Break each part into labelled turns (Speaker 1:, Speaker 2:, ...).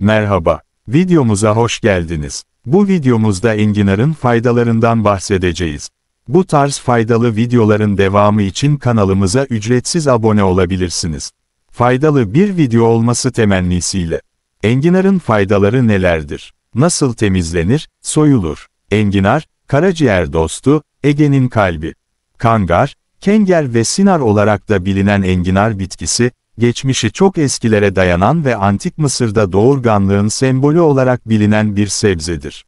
Speaker 1: Merhaba, videomuza hoş geldiniz. Bu videomuzda enginarın faydalarından bahsedeceğiz. Bu tarz faydalı videoların devamı için kanalımıza ücretsiz abone olabilirsiniz. Faydalı bir video olması temennisiyle. Enginarın faydaları nelerdir? Nasıl temizlenir, soyulur? Enginar, karaciğer dostu, Ege'nin kalbi. Kangar, kenger ve sinar olarak da bilinen enginar bitkisi, geçmişi çok eskilere dayanan ve antik Mısır'da doğurganlığın sembolü olarak bilinen bir sebzedir.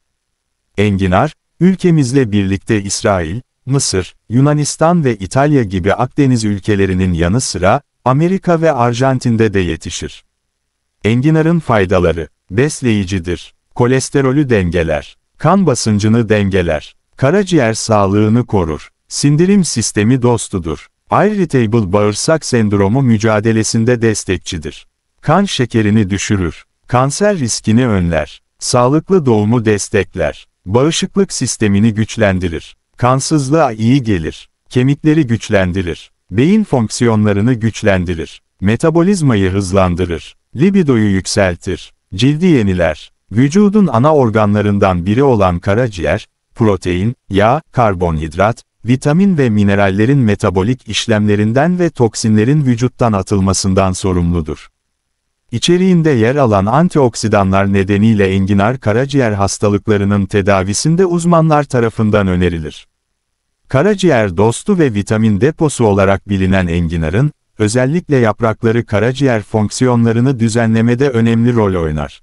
Speaker 1: Enginar, ülkemizle birlikte İsrail, Mısır, Yunanistan ve İtalya gibi Akdeniz ülkelerinin yanı sıra, Amerika ve Arjantin'de de yetişir. Enginarın faydaları, besleyicidir, kolesterolü dengeler, kan basıncını dengeler, karaciğer sağlığını korur, sindirim sistemi dostudur, Irritable bağırsak sendromu mücadelesinde destekçidir. Kan şekerini düşürür. Kanser riskini önler. Sağlıklı doğumu destekler. Bağışıklık sistemini güçlendirir. Kansızlığa iyi gelir. Kemikleri güçlendirir. Beyin fonksiyonlarını güçlendirir. Metabolizmayı hızlandırır. Libidoyu yükseltir. Cildi yeniler. Vücudun ana organlarından biri olan karaciğer, protein, yağ, karbonhidrat, vitamin ve minerallerin metabolik işlemlerinden ve toksinlerin vücuttan atılmasından sorumludur. İçeriğinde yer alan antioksidanlar nedeniyle enginar karaciğer hastalıklarının tedavisinde uzmanlar tarafından önerilir. Karaciğer dostu ve vitamin deposu olarak bilinen enginarın, özellikle yaprakları karaciğer fonksiyonlarını düzenlemede önemli rol oynar.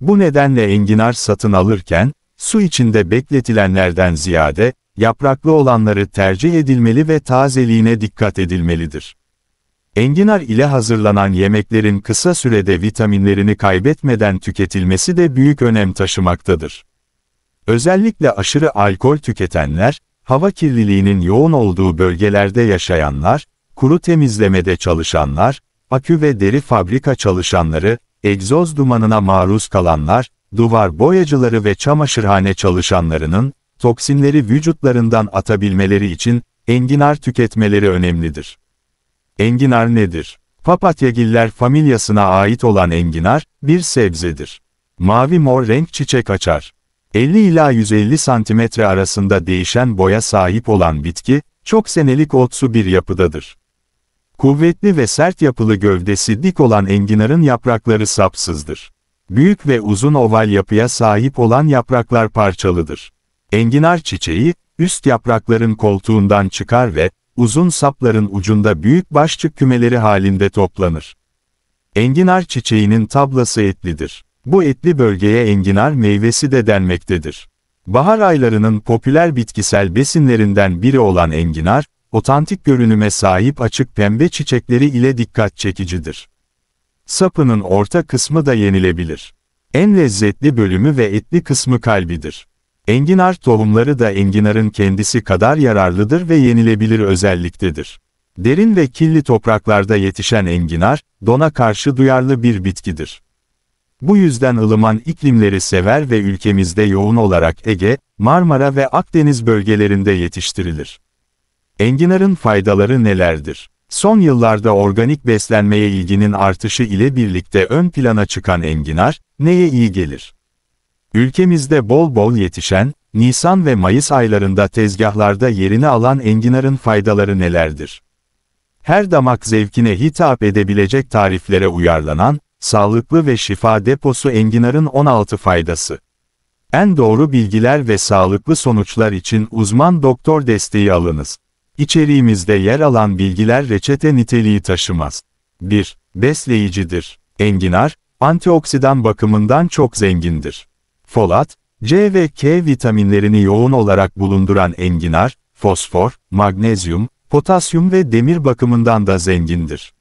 Speaker 1: Bu nedenle enginar satın alırken, su içinde bekletilenlerden ziyade, yapraklı olanları tercih edilmeli ve tazeliğine dikkat edilmelidir. Enginar ile hazırlanan yemeklerin kısa sürede vitaminlerini kaybetmeden tüketilmesi de büyük önem taşımaktadır. Özellikle aşırı alkol tüketenler, hava kirliliğinin yoğun olduğu bölgelerde yaşayanlar, kuru temizlemede çalışanlar, akü ve deri fabrika çalışanları, egzoz dumanına maruz kalanlar, duvar boyacıları ve çamaşırhane çalışanlarının, Toksinleri vücutlarından atabilmeleri için enginar tüketmeleri önemlidir. Enginar nedir? Papatyagiller familyasına ait olan enginar, bir sebzedir. Mavi-mor renk çiçek açar. 50 ila 150 santimetre arasında değişen boya sahip olan bitki, çok senelik otsu bir yapıdadır. Kuvvetli ve sert yapılı gövdesi dik olan enginarın yaprakları sapsızdır. Büyük ve uzun oval yapıya sahip olan yapraklar parçalıdır. Enginar çiçeği, üst yaprakların koltuğundan çıkar ve, uzun sapların ucunda büyük başçık kümeleri halinde toplanır. Enginar çiçeğinin tablası etlidir. Bu etli bölgeye enginar meyvesi de denmektedir. Bahar aylarının popüler bitkisel besinlerinden biri olan enginar, otantik görünüme sahip açık pembe çiçekleri ile dikkat çekicidir. Sapının orta kısmı da yenilebilir. En lezzetli bölümü ve etli kısmı kalbidir. Enginar tohumları da enginarın kendisi kadar yararlıdır ve yenilebilir özelliktedir. Derin ve killi topraklarda yetişen enginar, dona karşı duyarlı bir bitkidir. Bu yüzden ılıman iklimleri sever ve ülkemizde yoğun olarak Ege, Marmara ve Akdeniz bölgelerinde yetiştirilir. Enginarın faydaları nelerdir? Son yıllarda organik beslenmeye ilginin artışı ile birlikte ön plana çıkan enginar, neye iyi gelir? Ülkemizde bol bol yetişen, Nisan ve Mayıs aylarında tezgahlarda yerini alan enginarın faydaları nelerdir? Her damak zevkine hitap edebilecek tariflere uyarlanan, sağlıklı ve şifa deposu enginarın 16 faydası. En doğru bilgiler ve sağlıklı sonuçlar için uzman doktor desteği alınız. İçeriğimizde yer alan bilgiler reçete niteliği taşımaz. 1. Besleyicidir. Enginar, antioksidan bakımından çok zengindir folat, C ve K vitaminlerini yoğun olarak bulunduran enginar, fosfor, magnezyum, potasyum ve demir bakımından da zengindir.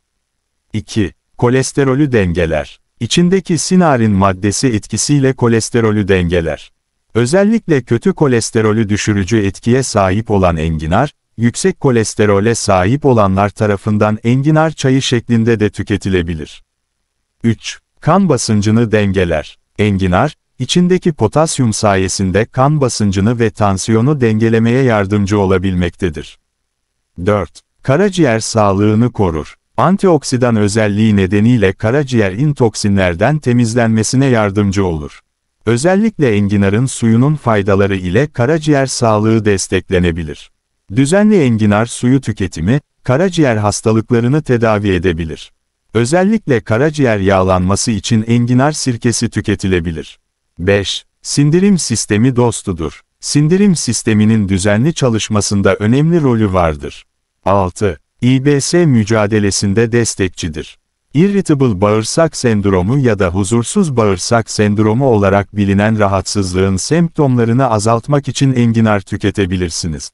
Speaker 1: 2. Kolesterolü dengeler. İçindeki sinarin maddesi etkisiyle kolesterolü dengeler. Özellikle kötü kolesterolü düşürücü etkiye sahip olan enginar, yüksek kolesterole sahip olanlar tarafından enginar çayı şeklinde de tüketilebilir. 3. Kan basıncını dengeler. Enginar, İçindeki potasyum sayesinde kan basıncını ve tansiyonu dengelemeye yardımcı olabilmektedir. 4. Karaciğer sağlığını korur. Antioksidan özelliği nedeniyle karaciğerin toksinlerden temizlenmesine yardımcı olur. Özellikle enginarın suyunun faydaları ile karaciğer sağlığı desteklenebilir. Düzenli enginar suyu tüketimi, karaciğer hastalıklarını tedavi edebilir. Özellikle karaciğer yağlanması için enginar sirkesi tüketilebilir. 5. Sindirim sistemi dostudur. Sindirim sisteminin düzenli çalışmasında önemli rolü vardır. 6. İBS mücadelesinde destekçidir. Irritable bağırsak sendromu ya da huzursuz bağırsak sendromu olarak bilinen rahatsızlığın semptomlarını azaltmak için enginar tüketebilirsiniz.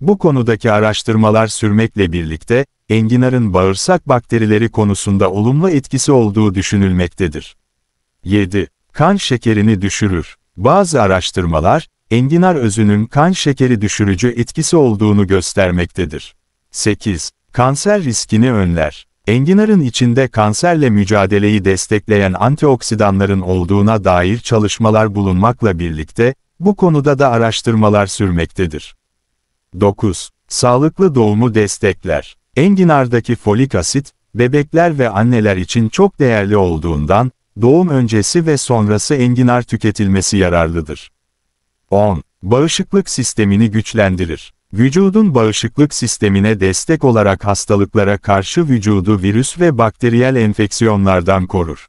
Speaker 1: Bu konudaki araştırmalar sürmekle birlikte, enginarın bağırsak bakterileri konusunda olumlu etkisi olduğu düşünülmektedir. 7 kan şekerini düşürür. Bazı araştırmalar, enginar özünün kan şekeri düşürücü etkisi olduğunu göstermektedir. 8. Kanser riskini önler. Enginarın içinde kanserle mücadeleyi destekleyen antioksidanların olduğuna dair çalışmalar bulunmakla birlikte, bu konuda da araştırmalar sürmektedir. 9. Sağlıklı doğumu destekler. Enginardaki folik asit, bebekler ve anneler için çok değerli olduğundan, Doğum öncesi ve sonrası enginar tüketilmesi yararlıdır. 10. Bağışıklık sistemini güçlendirir. Vücudun bağışıklık sistemine destek olarak hastalıklara karşı vücudu virüs ve bakteriyel enfeksiyonlardan korur.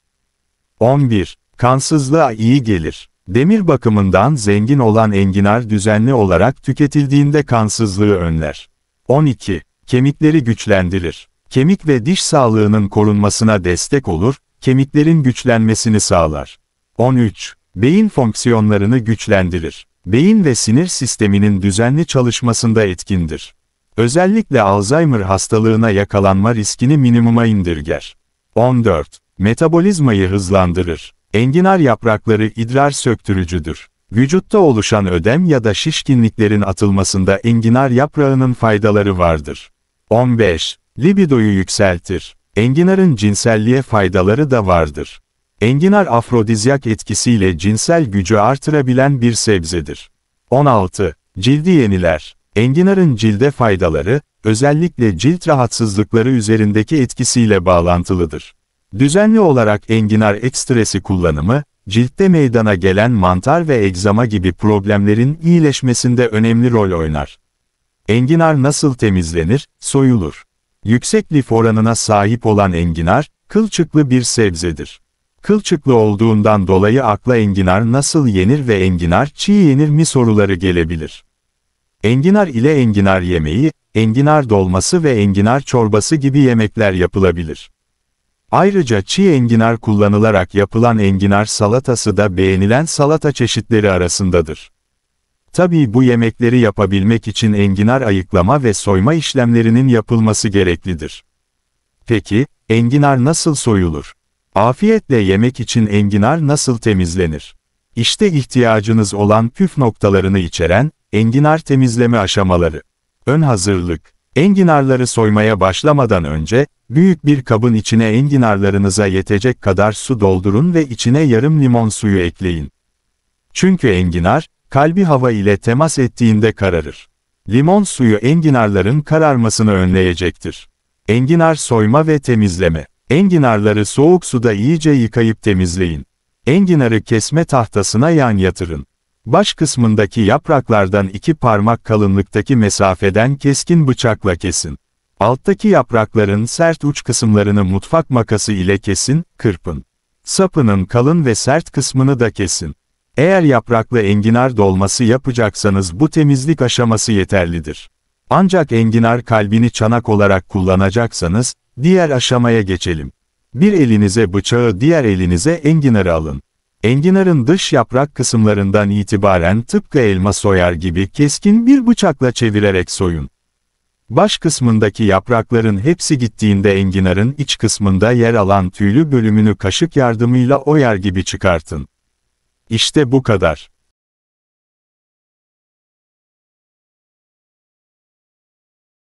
Speaker 1: 11. Kansızlığa iyi gelir. Demir bakımından zengin olan enginar düzenli olarak tüketildiğinde kansızlığı önler. 12. Kemikleri güçlendirir. Kemik ve diş sağlığının korunmasına destek olur, Kemiklerin güçlenmesini sağlar. 13. Beyin fonksiyonlarını güçlendirir. Beyin ve sinir sisteminin düzenli çalışmasında etkindir. Özellikle Alzheimer hastalığına yakalanma riskini minimuma indirger. 14. Metabolizmayı hızlandırır. Enginar yaprakları idrar söktürücüdür. Vücutta oluşan ödem ya da şişkinliklerin atılmasında enginar yaprağının faydaları vardır. 15. Libidoyu yükseltir. Enginarın cinselliğe faydaları da vardır. Enginar afrodizyak etkisiyle cinsel gücü artırabilen bir sebzedir. 16. Cildi yeniler. Enginarın cilde faydaları, özellikle cilt rahatsızlıkları üzerindeki etkisiyle bağlantılıdır. Düzenli olarak enginar ekstresi kullanımı, ciltte meydana gelen mantar ve egzama gibi problemlerin iyileşmesinde önemli rol oynar. Enginar nasıl temizlenir, soyulur? Yüksek lif oranına sahip olan enginar, kılçıklı bir sebzedir. Kılçıklı olduğundan dolayı akla enginar nasıl yenir ve enginar çiğ yenir mi soruları gelebilir. Enginar ile enginar yemeği, enginar dolması ve enginar çorbası gibi yemekler yapılabilir. Ayrıca çiğ enginar kullanılarak yapılan enginar salatası da beğenilen salata çeşitleri arasındadır. Tabii bu yemekleri yapabilmek için enginar ayıklama ve soyma işlemlerinin yapılması gereklidir. Peki, enginar nasıl soyulur? Afiyetle yemek için enginar nasıl temizlenir? İşte ihtiyacınız olan püf noktalarını içeren, enginar temizleme aşamaları. Ön hazırlık. Enginarları soymaya başlamadan önce, büyük bir kabın içine enginarlarınıza yetecek kadar su doldurun ve içine yarım limon suyu ekleyin. Çünkü enginar, kalbi hava ile temas ettiğinde kararır. Limon suyu enginarların kararmasını önleyecektir. Enginar soyma ve temizleme. Enginarları soğuk suda iyice yıkayıp temizleyin. Enginarı kesme tahtasına yan yatırın. Baş kısmındaki yapraklardan iki parmak kalınlıktaki mesafeden keskin bıçakla kesin. Alttaki yaprakların sert uç kısımlarını mutfak makası ile kesin, kırpın. Sapının kalın ve sert kısmını da kesin. Eğer yapraklı enginar dolması yapacaksanız bu temizlik aşaması yeterlidir. Ancak enginar kalbini çanak olarak kullanacaksanız, diğer aşamaya geçelim. Bir elinize bıçağı diğer elinize enginarı alın. Enginarın dış yaprak kısımlarından itibaren tıpkı elma soyar gibi keskin bir bıçakla çevirerek soyun. Baş kısmındaki yaprakların hepsi gittiğinde enginarın iç kısmında yer alan tüylü bölümünü kaşık yardımıyla oyar gibi çıkartın. İşte bu kadar.